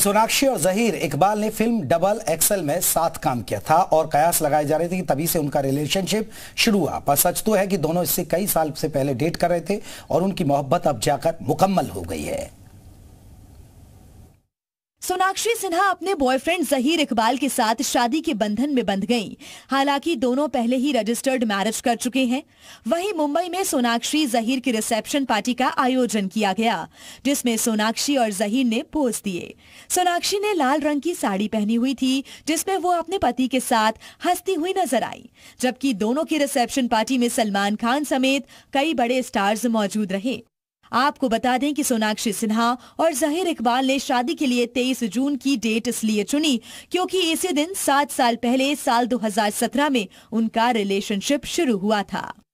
सोनाक्षी और जहीर इकबाल ने film double axle में साथ काम किया था और कयास लगाए जा रहे थे कि तभी से उनका रिलेशनशिप शुरू हुआ पर सच तो है कि दोनों इससे कई साल से पहले डेट कर रहे थे और उनकी मोहब्बत अब जाकर मुकम्मल हो गई है सोनाक्षी सिन्हा अपने बॉयफ्रेंड जहीर इकबाल के साथ शादी के बंधन में बंध गईं। हालांकि दोनों पहले ही रजिस्टर्ड मैरिज कर चुके हैं वहीं मुंबई में सोनाक्षी जहीर की रिसेप्शन पार्टी का आयोजन किया गया जिसमें सोनाक्षी और जहीर ने पोज दिए सोनाक्षी ने लाल रंग की साड़ी पहनी हुई थी जिसमें वो अपने पति के साथ हंसती हुई नजर आई जबकि दोनों की रिसेप्शन पार्टी में सलमान खान समेत कई बड़े स्टार्स मौजूद रहे आपको बता दें कि सोनाक्षी सिन्हा और जहीर इकबाल ने शादी के लिए 23 जून की डेट इसलिए चुनी क्योंकि इसी दिन सात साल पहले साल 2017 में उनका रिलेशनशिप शुरू हुआ था